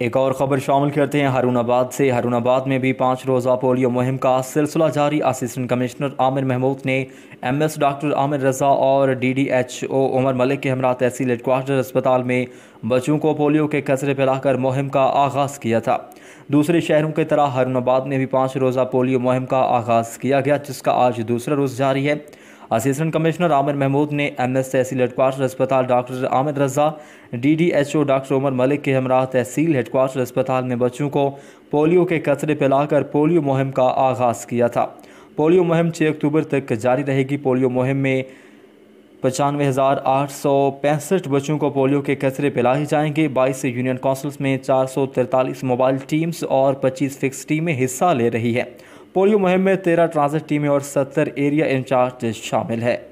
एक और खबर शामिल करते हैं हरूणाबाद से हरूणाबाद में भी पाँच रोज़ा पोलियो मुहिम का सिलसिला जारी असिस्टेंट कमिश्नर आमिर महमूद ने M S doctor Amir Raza और D D H O Umar Malik के हमरा तहसील हेडक्वार्टर अस्पताल में बच्चों को पोलियो के कचरे पिलाकर मुहिम का आगाज़ किया था दूसरे शहरों की तरह हरुणाबाद में भी पाँच रोज़ा पोलियो मुहिम का आगाज़ किया गया जिसका आज दूसरा रोज़ जारी है असिस्टेंट कमिश्नर आमिर महमूद ने एम एस तहसील हेडक्वार्टर अस्पताल doctor Amir Raza D D H O doctor Umar Malik के हमरा तहसील हेडक्वार्टर अस्पताल में बच्चों को पोलियो के कचरे पिलाकर पोलियो मुहिम का आगाज़ किया था पोलियो मुहिम छः अक्टूबर तक जारी रहेगी पोलियो मुहिम में पचानवे हज़ार आठ सौ पैंसठ बच्चों को पोलियो के कचरे पिलाए जाएंगे बाईस यूनियन काउंसिल्स में चार सौ तिरतालीस मोबाइल टीम्स और पच्चीस फिक्स टीमें हिस्सा ले रही है पोलियो मुहिम में तेरह ट्रांसिट टीमें और सत्तर एरिया इंचार्ज शामिल है